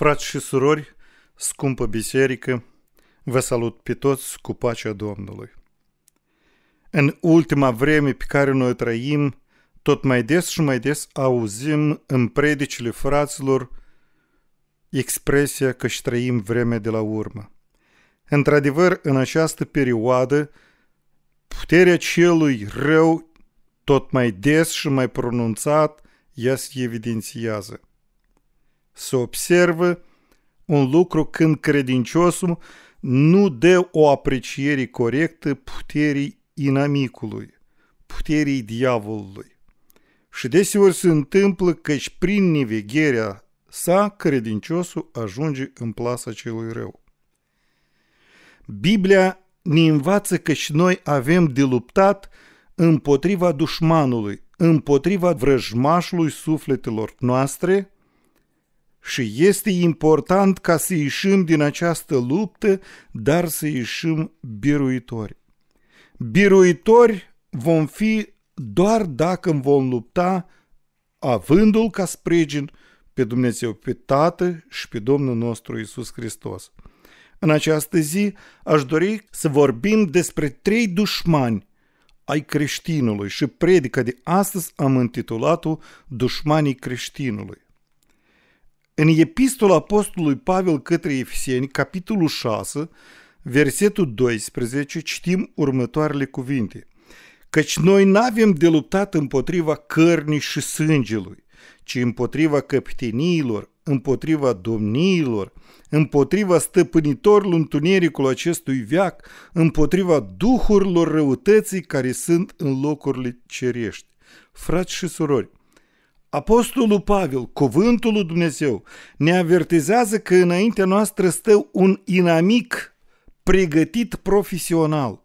Frați și surori, scumpă biserică, vă salut pe toți cu pacea Domnului. În ultima vreme pe care noi trăim, tot mai des și mai des auzim în predicile fraților expresia că și trăim vremea de la urmă. Într-adevăr, în această perioadă, puterea celui rău tot mai des și mai pronunțat ea se evidențiază – se observă un lucru când credinciosul nu dă o apreciere corectă puterii inamicului, puterii diavolului. Și desigur se întâmplă că și prin nevegherea sa, credinciosul ajunge în plasa celui rău. Biblia ne învață că și noi avem de luptat împotriva dușmanului, împotriva vrăjmașului sufletelor noastre – și este important ca să ieșim din această luptă, dar să ieșim biruitori. Biruitori vom fi doar dacă vom lupta avându-L ca sprijin pe Dumnezeu, pe Tată și pe Domnul nostru Isus Hristos. În această zi aș dori să vorbim despre trei dușmani ai creștinului și predica de astăzi am intitulat-o Dușmanii creștinului. În epistola apostolului Pavel către Efeseni, capitolul 6, versetul 12, citim următoarele cuvinte. Căci noi n-avem de luptat împotriva cărnii și sângelui, ci împotriva căpteniilor, împotriva domniilor, împotriva stăpânitorilor întunericului acestui veac, împotriva duhurilor răutății care sunt în locurile cerești. Frați și surori, Apostolul Pavel, cuvântul lui Dumnezeu, ne avertizează că înaintea noastră stă un inamic pregătit profesional.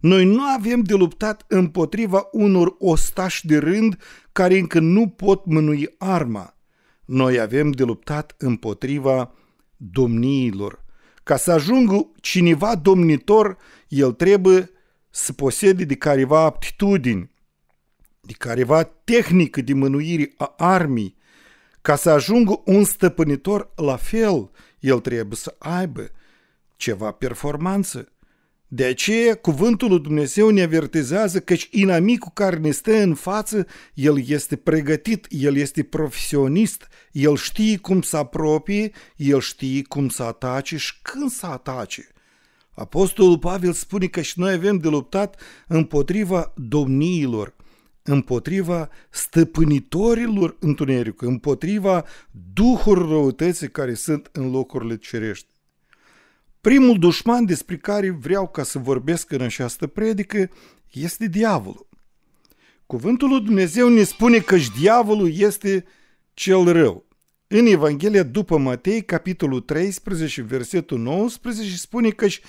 Noi nu avem de luptat împotriva unor ostași de rând care încă nu pot mânui arma. Noi avem de luptat împotriva domniilor. Ca să ajungă cineva domnitor, el trebuie să posede de careva aptitudini, de careva tehnică de mânuire a armii, ca să ajungă un stăpânitor la fel, el trebuie să aibă ceva performanță. De aceea, cuvântul lui Dumnezeu ne avertizează și inamicul care ne stă în față, el este pregătit, el este profesionist, el știe cum să apropie, el știe cum să atace și când să atace. Apostolul Pavel spune că și noi avem de luptat împotriva domniilor, împotriva stăpânitorilor întunericului, împotriva duhurilor răutății care sunt în locurile cerești. Primul dușman despre care vreau ca să vorbesc în această predică este diavolul. Cuvântul lui Dumnezeu ne spune că și diavolul este cel rău. În Evanghelia după Matei, capitolul 13, versetul 19, spune că și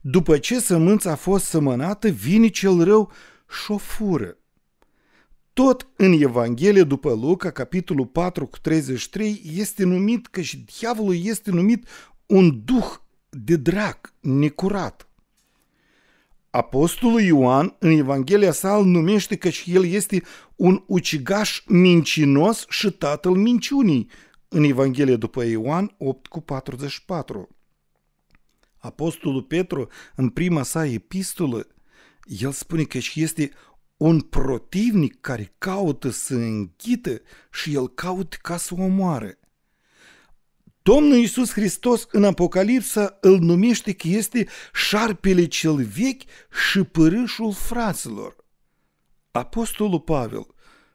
după ce sămânța a fost sămănată, vine cel rău și o fură. Tot în Evanghelie după Luca, capitolul 4 cu 33, este numit că și diavolul este numit un duh de drac necurat. Apostolul Ioan în Evanghelia sa îl numește că și el este un ucigaș mincinos și tatăl minciunii în Evanghelia după Ioan 8 cu 44. Apostolul Petru în prima sa epistolă el spune că și este un protivnic care caută să închită și el caută ca să o omoare. Domnul Iisus Hristos în Apocalipsa îl numește că este șarpele cel vechi și părâșul fraților. Apostolul Pavel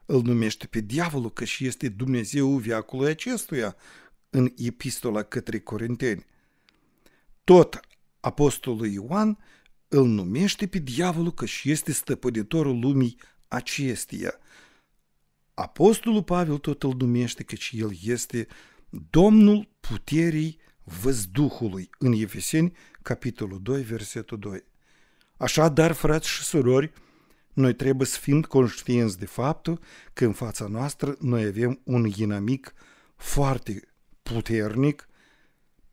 îl numește pe diavolul că și este Dumnezeu viacului acestuia în epistola către Corinteni. Tot apostolul Ioan îl numește pe diavolul că și este stăpânitorul lumii acesteia. Apostolul Pavel tot îl numește că și el este Domnul puterii văzduhului în Efeseni, capitolul 2, versetul 2. Așadar, frați și surori, noi trebuie să fim conștienți de faptul că în fața noastră noi avem un inamic foarte puternic,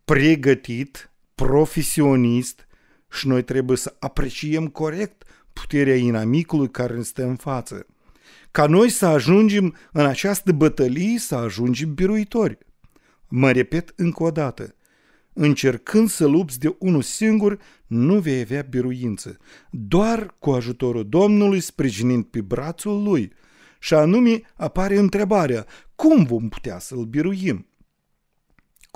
pregătit, profesionist – și noi trebuie să apreciem corect puterea inamicului care ne stă în față. Ca noi să ajungem în această bătălie, să ajungem biruitori. Mă repet încă o dată, încercând să lupți de unul singur, nu vei avea biruință, doar cu ajutorul Domnului sprijinind pe brațul lui. Și anume apare întrebarea, cum vom putea să-l biruim?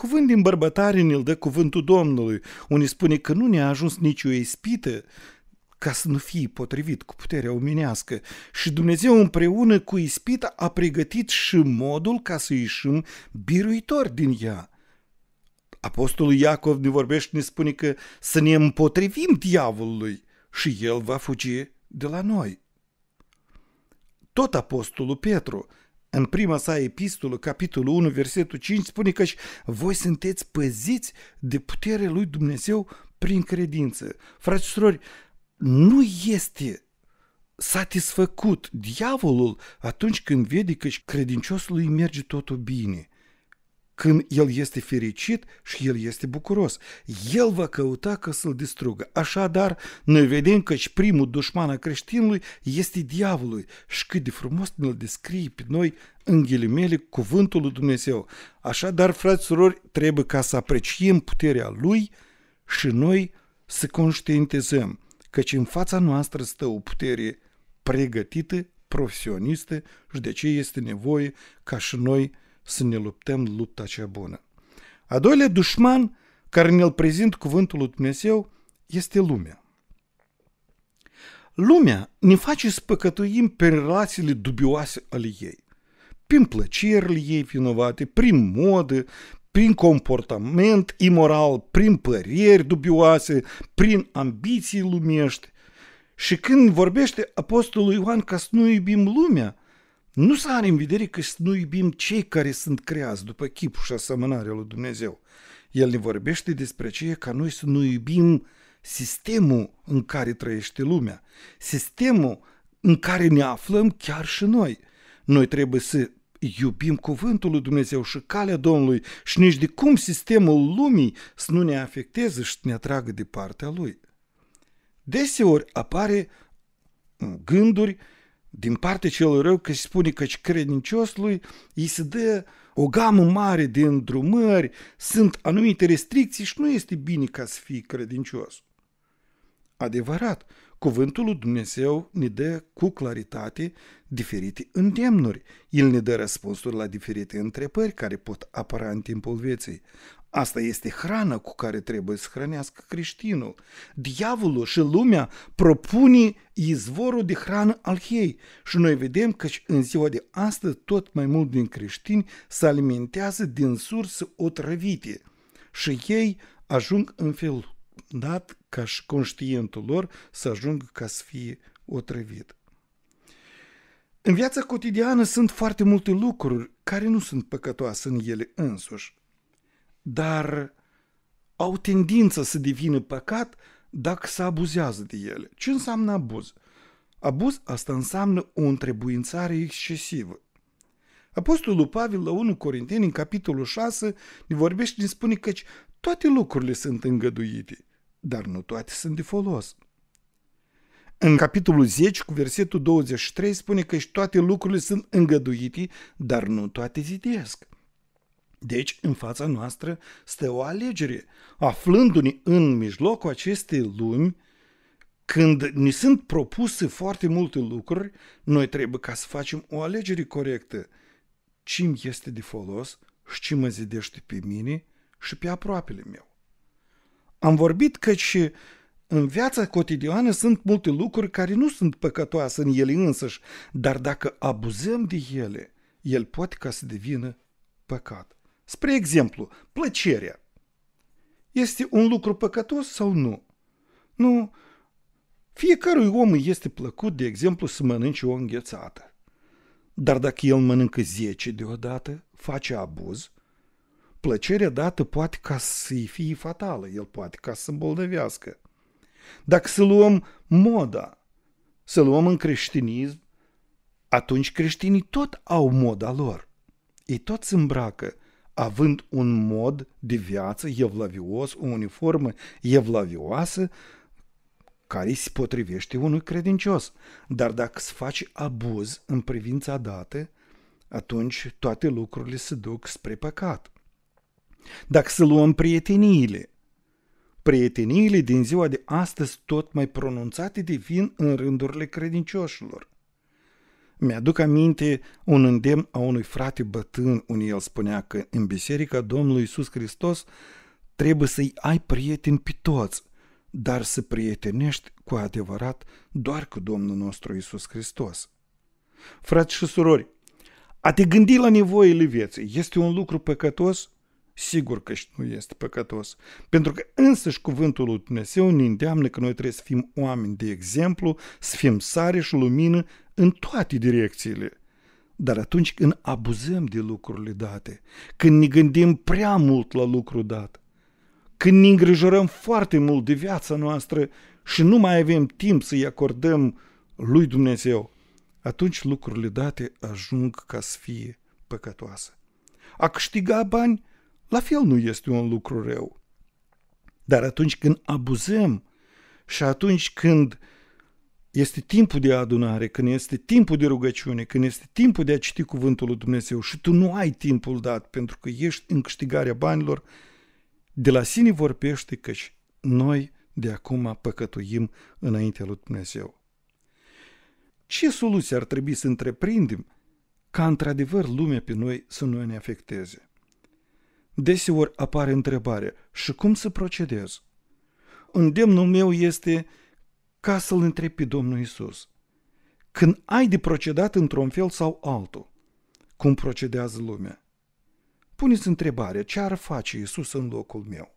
Cuvânt din bărbătare ne-l dă cuvântul Domnului, unde spune că nu ne-a ajuns nicio ispită ca să nu fie potrivit cu puterea omenească. Și Dumnezeu împreună cu ispita a pregătit și modul ca să ieșim biruitor din ea. Apostolul Iacov ne vorbește, ne spune că să ne împotrivim diavolului și el va fugi de la noi. Tot apostolul Petru în prima sa epistolă, capitolul 1, versetul 5, spune că voi sunteți păziți de puterea lui Dumnezeu prin credință. Frați și surori, nu este satisfăcut diavolul atunci când vede că credinciosul îi merge totul bine când el este fericit și el este bucuros. El va căuta ca să-l distrugă. Așadar, noi vedem că și primul dușman a creștinului este diavolul și cât de frumos ne-l descrie pe noi în ghilimele cuvântul lui Dumnezeu. Așadar, frați surori, trebuie ca să apreciem puterea lui și noi să conștientizăm căci în fața noastră stă o putere pregătită, profesionistă și de ce este nevoie ca și noi să ne luptăm lupta cea bună. A doilea dușman care ne-l prezint cuvântul lui Dumnezeu este lumea. Lumea ne face să păcătuim pe relațiile dubioase ale ei, prin plăcerile ei vinovate, prin modă, prin comportament imoral, prin păreri dubioase, prin ambiții lumești. Și când vorbește Apostolul Ioan ca să nu iubim lumea, nu să are în vedere că nu iubim cei care sunt creați după chipul și asemănarea lui Dumnezeu. El ne vorbește despre ceea ca noi să nu iubim sistemul în care trăiește lumea, sistemul în care ne aflăm chiar și noi. Noi trebuie să iubim cuvântul lui Dumnezeu și calea Domnului și nici de cum sistemul lumii să nu ne afecteze și să ne atragă de partea lui. Deseori apare uh, gânduri din partea celui rău că se spune că credinciosului îi se dă o gamă mare de îndrumări, sunt anumite restricții și nu este bine ca să fii credincios. Adevărat, cuvântul lui Dumnezeu ne dă cu claritate diferite îndemnuri. El ne dă răspunsuri la diferite întrebări care pot apăra în timpul vieții. Asta este hrană cu care trebuie să hrănească creștinul. Diavolul și lumea propune izvorul de hrană al ei și noi vedem că în ziua de astăzi tot mai mult din creștini se alimentează din surse otrăvite și ei ajung în felul dat ca și conștientul lor să ajungă ca să fie otrăvit. În viața cotidiană sunt foarte multe lucruri care nu sunt păcătoase în ele însuși, dar au tendința să devină păcat dacă se abuzează de ele. Ce înseamnă abuz? Abuz asta înseamnă o întrebuințare excesivă. Apostolul Pavel la 1 Corinteni, în capitolul 6, ne vorbește și ne spune că toate lucrurile sunt îngăduite, dar nu toate sunt de folos. În capitolul 10, cu versetul 23, spune că și toate lucrurile sunt îngăduite, dar nu toate zidesc. Deci, în fața noastră stă o alegere. Aflându-ne în mijlocul acestei lumi, când ni sunt propuse foarte multe lucruri, noi trebuie ca să facem o alegere corectă. Ce mi este de folos și ce mă zidește pe mine și pe aproapele meu. Am vorbit că și în viața cotidiană sunt multe lucruri care nu sunt păcătoase în ele însăși, dar dacă abuzăm de ele, el poate ca să devină păcat. Spre exemplu, plăcerea. Este un lucru păcătos sau nu? Nu. Fiecărui om este plăcut, de exemplu, să mănânce o înghețată. Dar dacă el mănâncă zece deodată, face abuz, plăcerea dată poate ca să-i fie fatală, el poate ca să îmbolnăvească. Dacă să luăm moda, să luăm în creștinism, atunci creștinii tot au moda lor. Ei se îmbracă având un mod de viață evlavios, o uniformă evlavioasă, care se potrivește unui credincios. Dar dacă se face abuz în privința dată, atunci toate lucrurile se duc spre păcat. Dacă să luăm prieteniile, prieteniile din ziua de astăzi tot mai pronunțate devin în rândurile credincioșilor. Mi-aduc aminte un îndemn a unui frate bătân un el spunea că în biserica Domnului Iisus Hristos trebuie să-i ai prieteni pe toți, dar să prietenești cu adevărat doar cu Domnul nostru Iisus Hristos. Frați și surori, a te gândi la nevoile vieții este un lucru păcătos? Sigur că și nu este păcătos, pentru că însăși cuvântul lui Dumnezeu ne îndeamnă că noi trebuie să fim oameni de exemplu, să fim sare și lumină în toate direcțiile. Dar atunci când abuzăm de lucrurile date, când ne gândim prea mult la lucru dat, când ne îngrijorăm foarte mult de viața noastră și nu mai avem timp să-i acordăm lui Dumnezeu, atunci lucrurile date ajung ca să fie păcătoase. A câștiga bani, la fel nu este un lucru rău. Dar atunci când abuzăm și atunci când este timpul de adunare, când este timpul de rugăciune, când este timpul de a citi cuvântul lui Dumnezeu și tu nu ai timpul dat pentru că ești în câștigarea banilor, de la sine vorbește căci noi de acum păcătuim înaintea lui Dumnezeu. Ce soluții ar trebui să întreprindem ca într-adevăr lumea pe noi să nu ne afecteze? Deseori apare întrebarea, și cum să procedez? Îndemnul meu este ca să-L întrebi pe Domnul Isus. Când ai de procedat într-un fel sau altul, cum procedează lumea? Puneți întrebarea, ce ar face Isus în locul meu?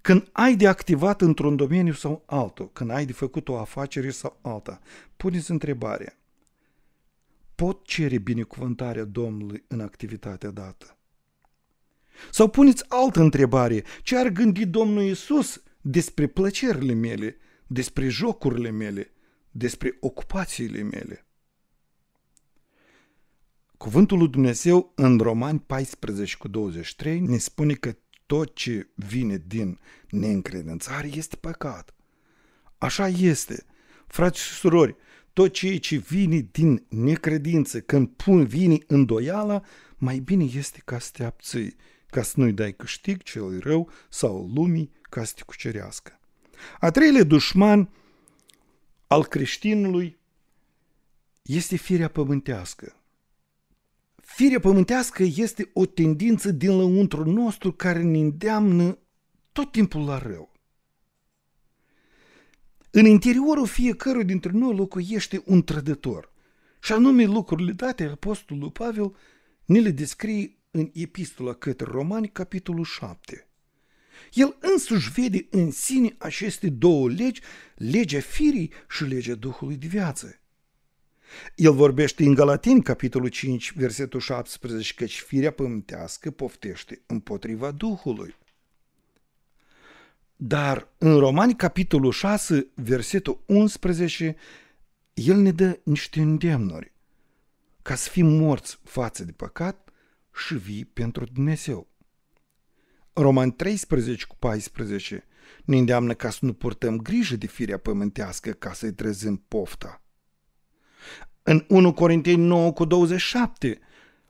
Când ai de activat într-un domeniu sau altul, când ai de făcut o afacere sau alta, puneți întrebarea, pot cere binecuvântarea Domnului în activitatea dată? Sau puneți altă întrebare, ce ar gândi Domnul Isus despre plăcerile mele, despre jocurile mele, despre ocupațiile mele. Cuvântul lui Dumnezeu în Romani 14 cu 23 ne spune că tot ce vine din neîncredințare este păcat. Așa este. Frați și surori, tot ceea ce vine din necredință, când pun vine îndoiala, mai bine este ca să te abții, ca să nu-i dai câștig celui rău sau lumii ca să te cucerească. A treilea dușman al creștinului este firea pământească. Firea pământească este o tendință din lăuntru nostru care ne îndeamnă tot timpul la rău. În interiorul fiecărui dintre noi locuiește un trădător. Și anume lucrurile date apostolul Pavel ne le descrie în Epistola către Romani, capitolul 7. El însuși vede în sine aceste două legi, legea firii și legea Duhului de viață. El vorbește în galatin, capitolul 5, versetul 17, căci firea pământească poftește împotriva Duhului. Dar în Romani, capitolul 6, versetul 11, el ne dă niște îndemnuri ca să fim morți față de păcat și vii pentru Dumnezeu. Roman 13 cu 14 ne îndeamnă ca să nu purtăm grijă de firea pământească ca să-i trezim pofta. În 1 Corinteni 9 cu 27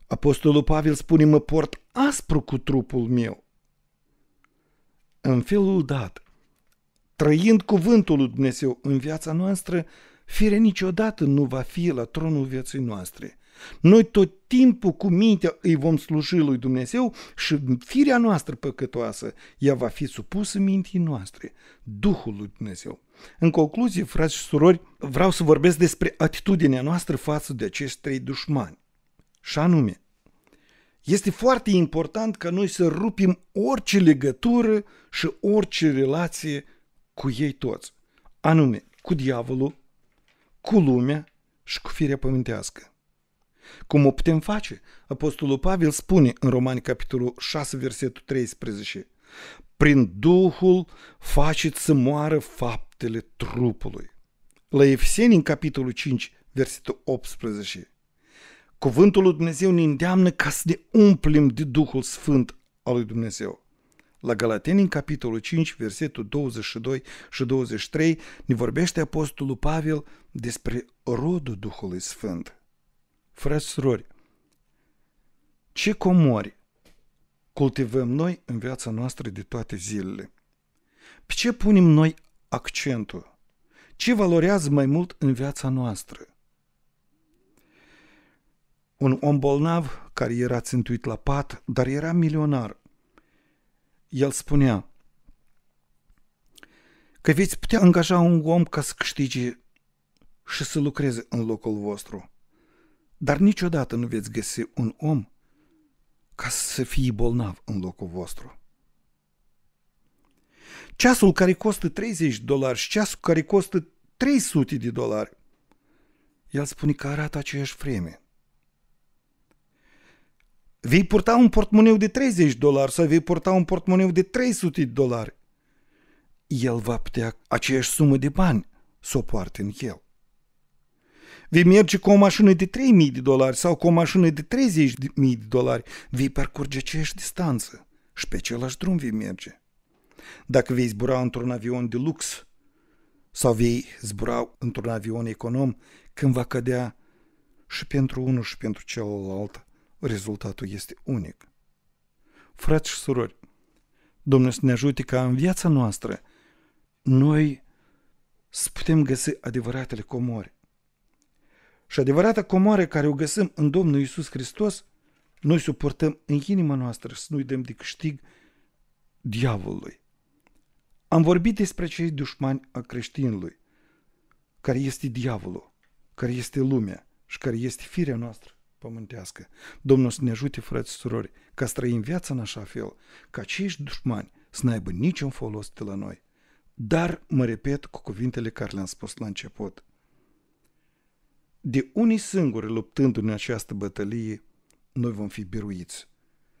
Apostolul Pavel spune mă port aspru cu trupul meu. În felul dat, trăind cuvântul lui Dumnezeu în viața noastră, firea niciodată nu va fi la tronul vieții noastre – noi tot timpul cu mintea îi vom sluji lui Dumnezeu și firea noastră păcătoasă, ea va fi supusă mintii noastre, Duhul lui Dumnezeu. În concluzie, frați și surori, vreau să vorbesc despre atitudinea noastră față de acești trei dușmani. Și anume, este foarte important ca noi să rupim orice legătură și orice relație cu ei toți, anume cu diavolul, cu lumea și cu firea pământească. Cum o putem face? Apostolul Pavel spune în Romani capitolul 6, versetul 13. Prin Duhul faceți să moară faptele trupului. La Efeseni, în capitolul 5, versetul 18. Cuvântul lui Dumnezeu ne îndeamnă ca să ne umplem de Duhul Sfânt al lui Dumnezeu. La Galateni, în capitolul 5, versetul 22 și 23, ne vorbește Apostolul Pavel despre rodul Duhului Sfânt frăsuri, ce comori cultivăm noi în viața noastră de toate zilele? Pe ce punem noi accentul? Ce valorează mai mult în viața noastră? Un om bolnav care era țintuit la pat, dar era milionar. El spunea că veți putea angaja un om ca să câștige și să lucreze în locul vostru. Dar niciodată nu veți găsi un om ca să fie bolnav în locul vostru. Ceasul care costă 30 de dolari și ceasul care costă 300 de dolari, el spune că arată aceeași vreme. Vei purta un portmoneu de 30 de dolari sau vei purta un portmoneu de 300 de dolari, el va putea aceeași sumă de bani să o poarte în el. Vei merge cu o mașină de 3.000 de dolari sau cu o mașină de 30.000 de dolari. Vei parcurge aceeași distanță și pe același drum vei merge. Dacă vei zbura într-un avion de lux sau vei zbura într-un avion econom, când va cădea și pentru unul și pentru celălalt, rezultatul este unic. Frați și surori, Domnul să ne ajute ca în viața noastră noi să putem găsi adevăratele comori și adevărata comoare care o găsim în Domnul Isus Hristos, noi suportăm în inima noastră să nu-i dăm de câștig diavolului. Am vorbit despre cei dușmani a creștinului, care este diavolul, care este lumea și care este firea noastră pământească. Domnul să ne ajute, frați și surori, ca să trăim viața în așa fel, ca acești dușmani să n-aibă niciun folos de la noi. Dar, mă repet cu cuvintele care le-am spus la început, de unii singuri luptându-ne această bătălie, noi vom fi biruiți.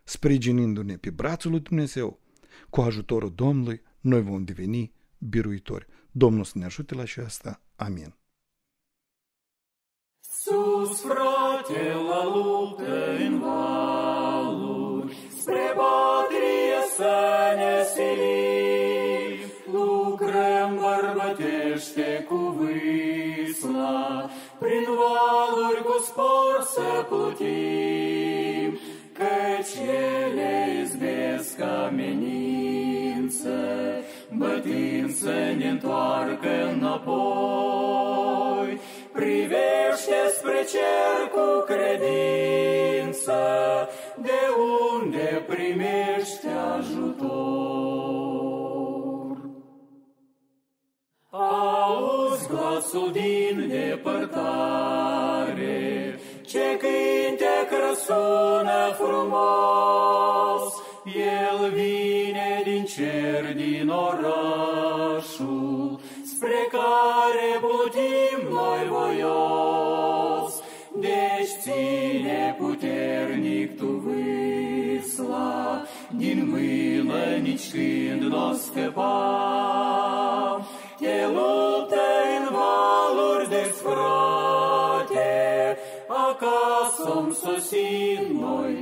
Sprijinindu-ne pe brațul lui Dumnezeu, cu ajutorul Domnului, noi vom deveni biruitori. Domnul să ne ajute la asta. Amin. Sus, frate, la luptă în valuri, spre patrie să ne silim, lucrăm bărbătește cu vâsla, prin valuri cu spor să plutim, Căci ele izbesc amenințe, bătințe ne întoarcă înapoi. frumos, El vine din cer, din orașul, spre care putim noi voios. Deci ține puternic tu vâsla, din mână nici când n-o scăpa. Te luptă în valuri de frate, acasă-mi sosim noi